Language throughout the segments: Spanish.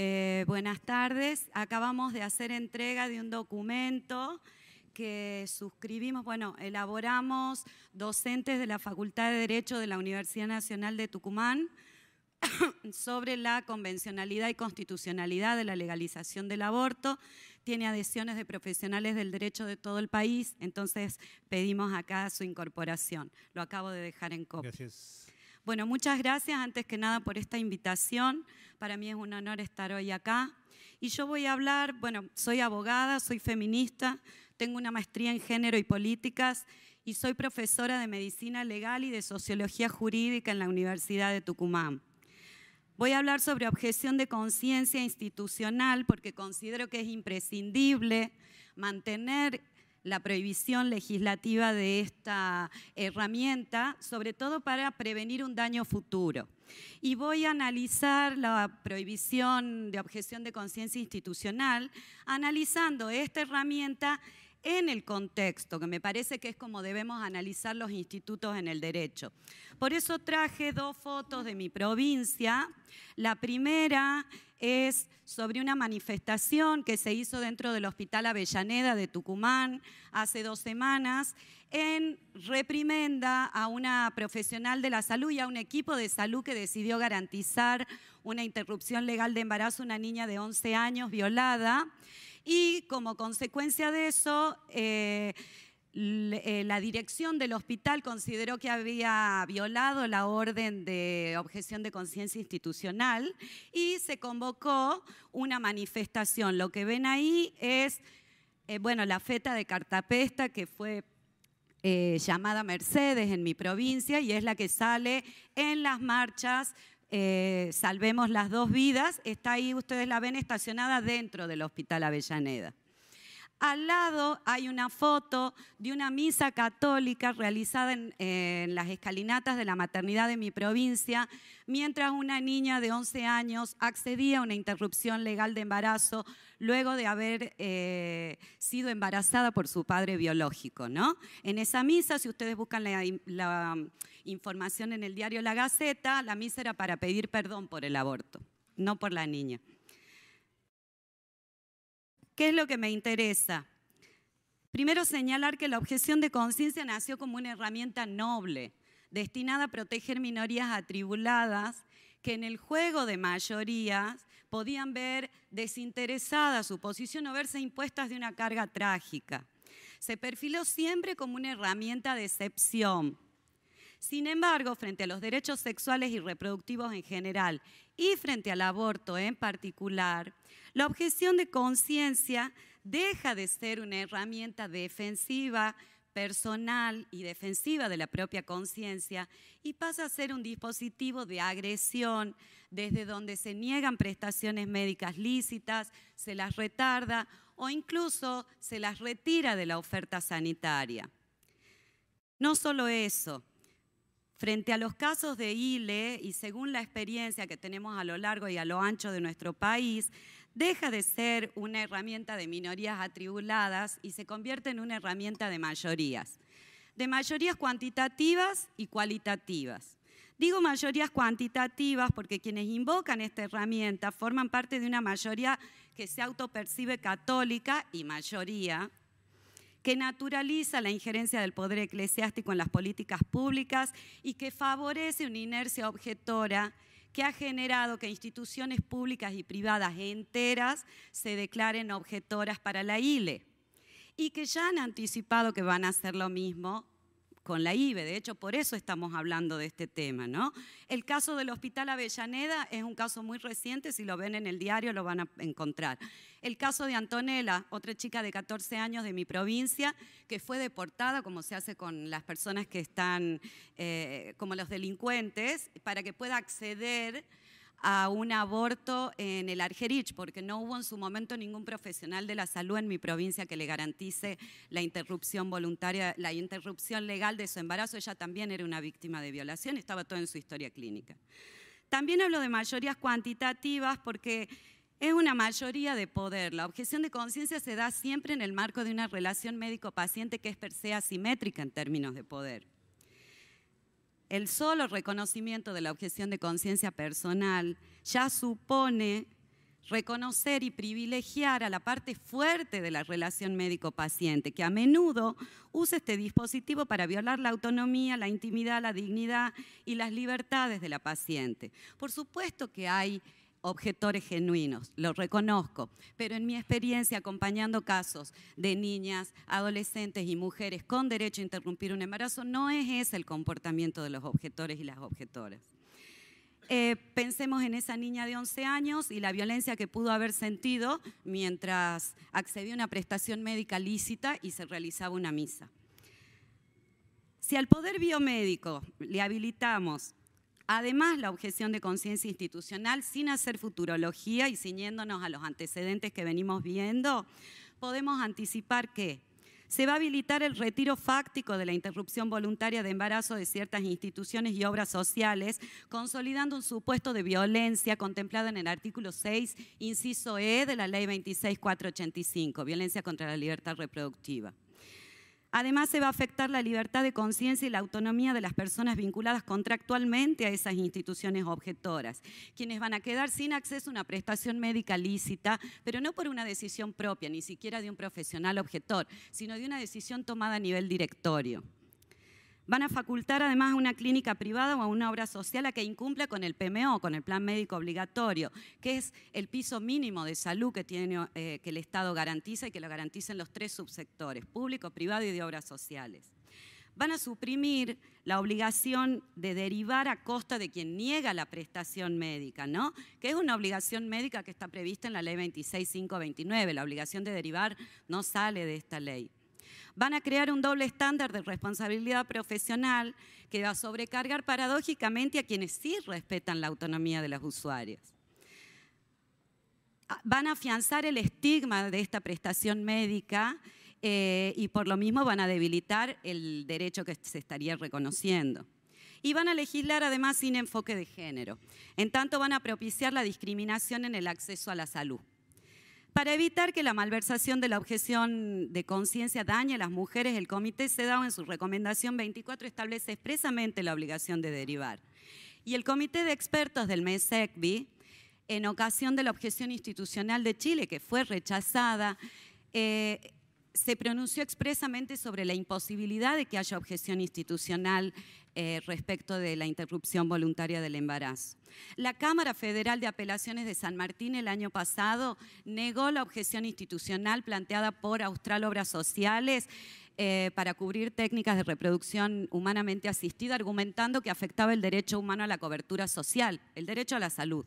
Eh, buenas tardes. Acabamos de hacer entrega de un documento que suscribimos, bueno, elaboramos docentes de la Facultad de Derecho de la Universidad Nacional de Tucumán sobre la convencionalidad y constitucionalidad de la legalización del aborto. Tiene adhesiones de profesionales del derecho de todo el país, entonces pedimos acá su incorporación. Lo acabo de dejar en copia. Gracias. Bueno, muchas gracias antes que nada por esta invitación. Para mí es un honor estar hoy acá. Y yo voy a hablar, bueno, soy abogada, soy feminista, tengo una maestría en género y políticas y soy profesora de medicina legal y de sociología jurídica en la Universidad de Tucumán. Voy a hablar sobre objeción de conciencia institucional porque considero que es imprescindible mantener la prohibición legislativa de esta herramienta, sobre todo para prevenir un daño futuro. Y voy a analizar la prohibición de objeción de conciencia institucional, analizando esta herramienta en el contexto, que me parece que es como debemos analizar los institutos en el derecho. Por eso traje dos fotos de mi provincia. La primera es sobre una manifestación que se hizo dentro del Hospital Avellaneda de Tucumán hace dos semanas en reprimenda a una profesional de la salud y a un equipo de salud que decidió garantizar una interrupción legal de embarazo a una niña de 11 años violada. Y como consecuencia de eso, eh, eh, la dirección del hospital consideró que había violado la orden de objeción de conciencia institucional y se convocó una manifestación. Lo que ven ahí es, eh, bueno, la feta de Cartapesta que fue eh, llamada Mercedes en mi provincia y es la que sale en las marchas Salvemos las dos vidas. Está ahí, ustedes la ven estacionada dentro del Hospital Avellaneda. Al lado hay una foto de una misa católica realizada en, las escalinatas de la maternidad de mi provincia, mientras una niña de 11 años accedía a una interrupción legal de embarazo luego de haber eh, sido embarazada por su padre biológico. ¿no? En esa misa, si ustedes buscan la, la información en el diario La Gaceta, la misa era para pedir perdón por el aborto, no por la niña. ¿Qué es lo que me interesa? Primero señalar que la objeción de conciencia nació como una herramienta noble, destinada a proteger minorías atribuladas que en el juego de mayorías podían ver desinteresada su posición o verse impuestas de una carga trágica. Se perfiló siempre como una herramienta de excepción, sin embargo, frente a los derechos sexuales y reproductivos en general y frente al aborto en particular, la objeción de conciencia deja de ser una herramienta defensiva personal y defensiva de la propia conciencia y pasa a ser un dispositivo de agresión desde donde se niegan prestaciones médicas lícitas, se las retarda o incluso se las retira de la oferta sanitaria. No solo eso, Frente a los casos de ILE y según la experiencia que tenemos a lo largo y a lo ancho de nuestro país, deja de ser una herramienta de minorías atribuladas y se convierte en una herramienta de mayorías, de mayorías cuantitativas y cualitativas. Digo mayorías cuantitativas porque quienes invocan esta herramienta forman parte de una mayoría que se autopercibe católica y mayoría, que naturaliza la injerencia del poder eclesiástico en las políticas públicas y que favorece una inercia objetora que ha generado que instituciones públicas y privadas enteras se declaren objetoras para la ILE y que ya han anticipado que van a hacer lo mismo con la IBE. De hecho, por eso estamos hablando de este tema, ¿no? El caso del Hospital Avellaneda es un caso muy reciente, si lo ven en el diario lo van a encontrar. El caso de Antonella, otra chica de 14 años de mi provincia, que fue deportada, como se hace con las personas que están, eh, como los delincuentes, para que pueda acceder a un aborto en el Argerich, porque no hubo en su momento ningún profesional de la salud en mi provincia que le garantice la interrupción voluntaria, la interrupción legal de su embarazo. Ella también era una víctima de violación, estaba todo en su historia clínica. También hablo de mayorías cuantitativas porque es una mayoría de poder. La objeción de conciencia se da siempre en el marco de una relación médico-paciente que es per se asimétrica en términos de poder el solo reconocimiento de la objeción de conciencia personal ya supone reconocer y privilegiar a la parte fuerte de la relación médico-paciente, que a menudo usa este dispositivo para violar la autonomía, la intimidad, la dignidad y las libertades de la paciente. Por supuesto que hay objetores genuinos, lo reconozco, pero en mi experiencia acompañando casos de niñas, adolescentes y mujeres con derecho a interrumpir un embarazo, no es ese el comportamiento de los objetores y las objetoras. Eh, pensemos en esa niña de 11 años y la violencia que pudo haber sentido mientras accedió a una prestación médica lícita y se realizaba una misa. Si al poder biomédico le habilitamos Además, la objeción de conciencia institucional, sin hacer futurología y ciñéndonos a los antecedentes que venimos viendo, podemos anticipar que se va a habilitar el retiro fáctico de la interrupción voluntaria de embarazo de ciertas instituciones y obras sociales, consolidando un supuesto de violencia contemplado en el artículo 6, inciso E de la ley 26485, violencia contra la libertad reproductiva. Además, se va a afectar la libertad de conciencia y la autonomía de las personas vinculadas contractualmente a esas instituciones objetoras, quienes van a quedar sin acceso a una prestación médica lícita, pero no por una decisión propia, ni siquiera de un profesional objetor, sino de una decisión tomada a nivel directorio. Van a facultar además a una clínica privada o a una obra social a que incumpla con el PMO, con el plan médico obligatorio, que es el piso mínimo de salud que, tiene, eh, que el Estado garantiza y que lo garanticen los tres subsectores, público, privado y de obras sociales van a suprimir la obligación de derivar a costa de quien niega la prestación médica, ¿no? Que es una obligación médica que está prevista en la ley 26529. La obligación de derivar no sale de esta ley. Van a crear un doble estándar de responsabilidad profesional que va a sobrecargar paradójicamente a quienes sí respetan la autonomía de los usuarios. Ah, van a afianzar el estigma de esta prestación médica eh, y por lo mismo van a debilitar el derecho que se estaría reconociendo y van a legislar además sin enfoque de género. En tanto van a propiciar la discriminación en el acceso a la salud. Para evitar que la malversación de la objeción de conciencia dañe a las mujeres, el Comité CEDAW en su recomendación 24 establece expresamente la obligación de derivar. Y el Comité de Expertos del MESECBI, en ocasión de la objeción institucional de Chile, que fue rechazada, eh, se pronunció expresamente sobre la imposibilidad de que haya objeción institucional eh, respecto de la interrupción voluntaria del embarazo. La Cámara Federal de Apelaciones de San Martín el año pasado negó la objeción institucional planteada por Austral Obras Sociales eh, para cubrir técnicas de reproducción humanamente asistida, argumentando que afectaba el derecho humano a la cobertura social, el derecho a la salud.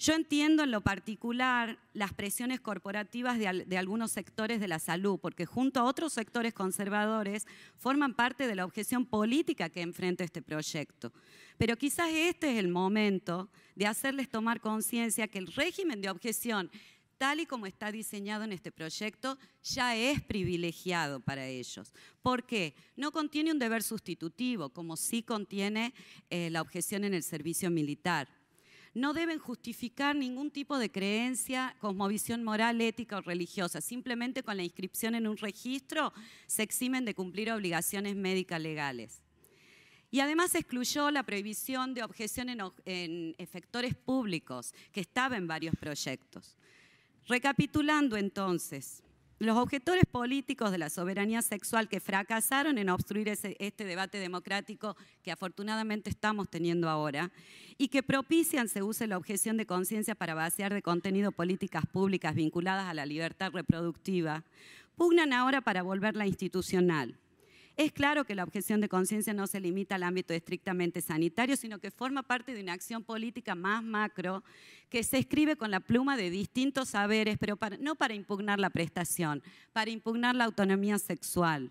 Yo entiendo en lo particular las presiones corporativas de, algunos sectores de la salud, porque junto a otros sectores conservadores forman parte de la objeción política que enfrenta este proyecto. Pero quizás este es el momento de hacerles tomar conciencia que el régimen de objeción, tal y como está diseñado en este proyecto, ya es privilegiado para ellos. ¿Por qué? No contiene un deber sustitutivo, como sí contiene eh, la objeción en el servicio militar no deben justificar ningún tipo de creencia, cosmovisión moral, ética o religiosa. Simplemente con la inscripción en un registro se eximen de cumplir obligaciones médicas legales. Y además excluyó la prohibición de objeción en, en efectores públicos, que estaba en varios proyectos. Recapitulando entonces, los objetores políticos de la soberanía sexual que fracasaron en obstruir este debate democrático que afortunadamente estamos teniendo ahora y que propician se use la objeción de conciencia para vaciar de contenido políticas públicas vinculadas a la libertad reproductiva, pugnan ahora para volverla institucional. Es claro que la objeción de conciencia no se limita al ámbito estrictamente sanitario, sino que forma parte de una acción política más macro que se escribe con la pluma de distintos saberes, pero no para impugnar la prestación, para impugnar la autonomía sexual.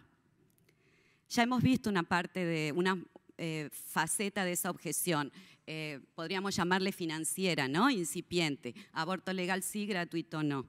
Ya hemos visto una parte de una eh, faceta de esa objeción, eh, podríamos llamarle financiera, ¿no? Incipiente. Aborto legal sí, gratuito no.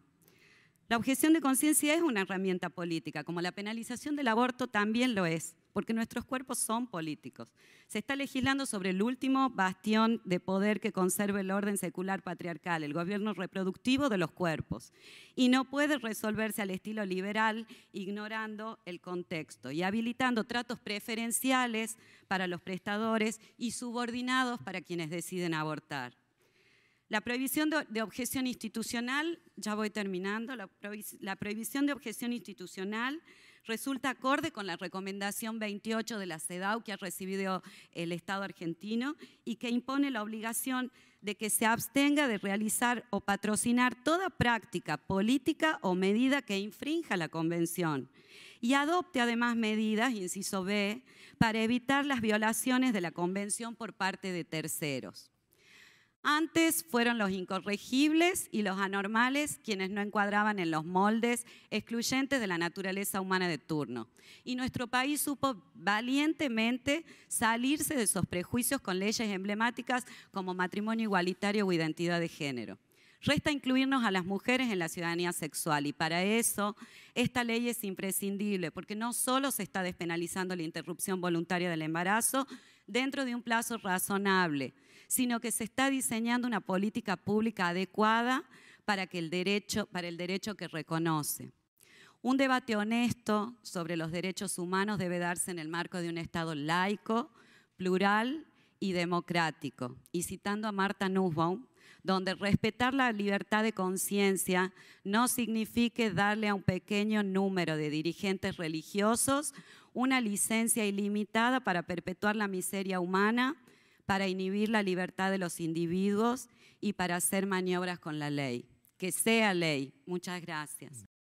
La objeción de conciencia es una herramienta política, como la penalización del aborto también lo es, porque nuestros cuerpos son políticos. Se está legislando sobre el último bastión de poder que conserve el orden secular patriarcal, el gobierno reproductivo de los cuerpos, y no puede resolverse al estilo liberal ignorando el contexto y habilitando tratos preferenciales para los prestadores y subordinados para quienes deciden abortar. La prohibición de, objeción institucional, ya voy terminando, la prohibición de objeción institucional resulta acorde con la recomendación 28 de la CEDAW que ha recibido el Estado argentino y que impone la obligación de que se abstenga de realizar o patrocinar toda práctica política o medida que infrinja la Convención y adopte además medidas, inciso B, para evitar las violaciones de la Convención por parte de terceros. Antes fueron los incorregibles y los anormales quienes no encuadraban en los moldes excluyentes de la naturaleza humana de turno. Y nuestro país supo valientemente salirse de esos prejuicios con leyes emblemáticas como matrimonio igualitario o identidad de género. Resta incluirnos a las mujeres en la ciudadanía sexual y para eso esta ley es imprescindible porque no solo se está despenalizando la interrupción voluntaria del embarazo dentro de un plazo razonable, sino que se está diseñando una política pública adecuada para, que el, derecho, para el derecho que reconoce. Un debate honesto sobre los derechos humanos debe darse en el marco de un Estado laico, plural y democrático. Y citando a Marta Nussbaum, donde respetar la libertad de conciencia no signifique darle a un pequeño número de dirigentes religiosos una licencia ilimitada para perpetuar la miseria humana para inhibir la libertad de los individuos y para hacer maniobras con la ley. Que sea ley. Muchas gracias.